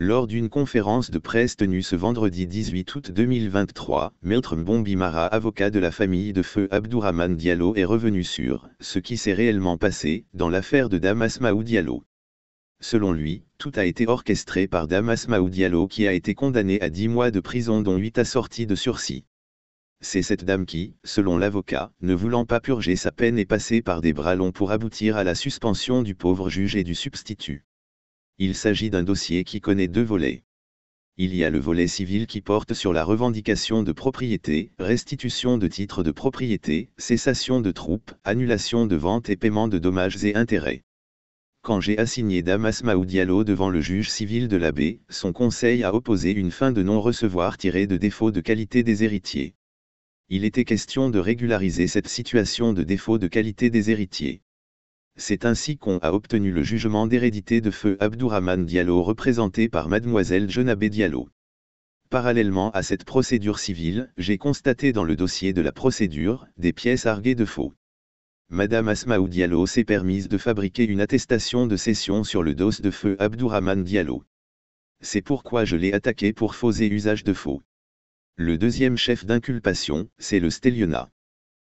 Lors d'une conférence de presse tenue ce vendredi 18 août 2023, Maître Bombimara, avocat de la famille de feu Abdourahman Diallo est revenu sur ce qui s'est réellement passé dans l'affaire de Damas Maou Diallo. Selon lui, tout a été orchestré par Damas Maou Diallo qui a été condamné à 10 mois de prison dont 8 assortis de sursis. C'est cette dame qui, selon l'avocat, ne voulant pas purger sa peine est passée par des bras longs pour aboutir à la suspension du pauvre juge et du substitut. Il s'agit d'un dossier qui connaît deux volets. Il y a le volet civil qui porte sur la revendication de propriété, restitution de titres de propriété, cessation de troupes, annulation de vente et paiement de dommages et intérêts. Quand j'ai assigné Damas Maoudialo devant le juge civil de l'abbé, son conseil a opposé une fin de non-recevoir tirée de défaut de qualité des héritiers. Il était question de régulariser cette situation de défaut de qualité des héritiers. C'est ainsi qu'on a obtenu le jugement d'hérédité de feu Abdourahman Diallo représenté par mademoiselle Jeunabé Diallo. Parallèlement à cette procédure civile, j'ai constaté dans le dossier de la procédure, des pièces arguées de faux. Madame Asmaou Diallo s'est permise de fabriquer une attestation de cession sur le dos de feu Abdourahman Diallo. C'est pourquoi je l'ai attaqué pour faux et usage de faux. Le deuxième chef d'inculpation, c'est le Stelliona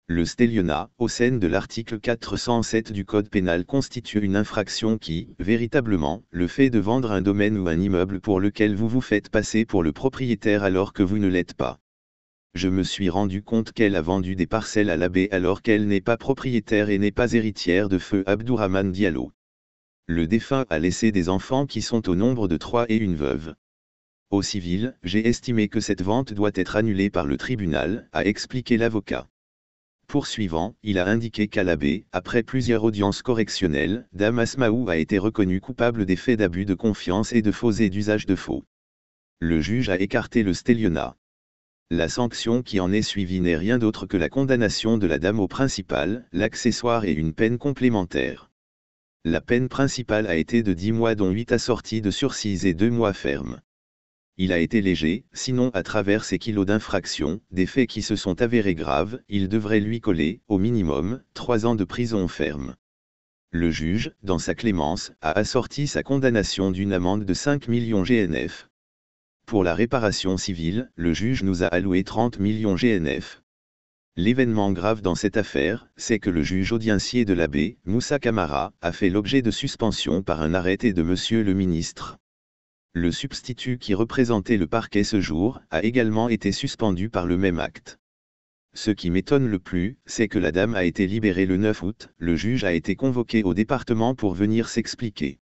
le stelliona, au sein de l'article 407 du Code pénal constitue une infraction qui, véritablement, le fait de vendre un domaine ou un immeuble pour lequel vous vous faites passer pour le propriétaire alors que vous ne l'êtes pas. Je me suis rendu compte qu'elle a vendu des parcelles à l'abbé alors qu'elle n'est pas propriétaire et n'est pas héritière de feu Abdourahman Diallo. Le défunt a laissé des enfants qui sont au nombre de trois et une veuve. Au civil, j'ai estimé que cette vente doit être annulée par le tribunal, a expliqué l'avocat. Poursuivant, il a indiqué qu'à l'abbé, après plusieurs audiences correctionnelles, Damas Mahou a été reconnu coupable des faits d'abus de confiance et de faux et d'usage de faux. Le juge a écarté le Stelliona. La sanction qui en est suivie n'est rien d'autre que la condamnation de la dame au principal, l'accessoire et une peine complémentaire. La peine principale a été de 10 mois dont 8 assortis de sursis et 2 mois fermes il a été léger, sinon à travers ses kilos d'infraction, des faits qui se sont avérés graves, il devrait lui coller, au minimum, trois ans de prison ferme. Le juge, dans sa clémence, a assorti sa condamnation d'une amende de 5 millions GNF. Pour la réparation civile, le juge nous a alloué 30 millions GNF. L'événement grave dans cette affaire, c'est que le juge audiencier de l'abbé, Moussa Kamara, a fait l'objet de suspension par un arrêté de Monsieur le ministre le substitut qui représentait le parquet ce jour a également été suspendu par le même acte. Ce qui m'étonne le plus, c'est que la dame a été libérée le 9 août, le juge a été convoqué au département pour venir s'expliquer.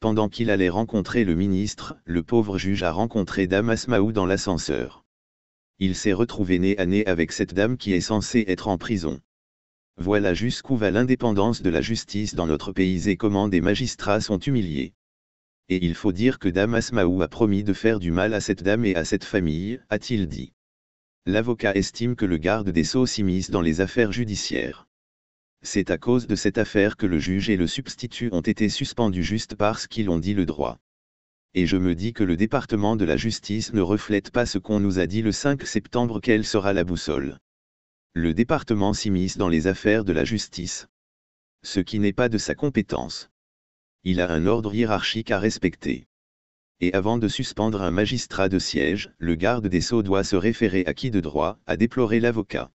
Pendant qu'il allait rencontrer le ministre, le pauvre juge a rencontré Dame Asmaou dans l'ascenseur. Il s'est retrouvé nez à nez avec cette dame qui est censée être en prison. Voilà jusqu'où va l'indépendance de la justice dans notre pays et comment des magistrats sont humiliés et il faut dire que Damas Asmaou a promis de faire du mal à cette dame et à cette famille, a-t-il dit. L'avocat estime que le garde des Sceaux s'immisce dans les affaires judiciaires. C'est à cause de cette affaire que le juge et le substitut ont été suspendus juste parce qu'ils ont dit le droit. Et je me dis que le département de la justice ne reflète pas ce qu'on nous a dit le 5 septembre quelle sera la boussole. Le département s'immisce dans les affaires de la justice. Ce qui n'est pas de sa compétence il a un ordre hiérarchique à respecter. Et avant de suspendre un magistrat de siège, le garde des Sceaux doit se référer à qui de droit, a déploré l'avocat.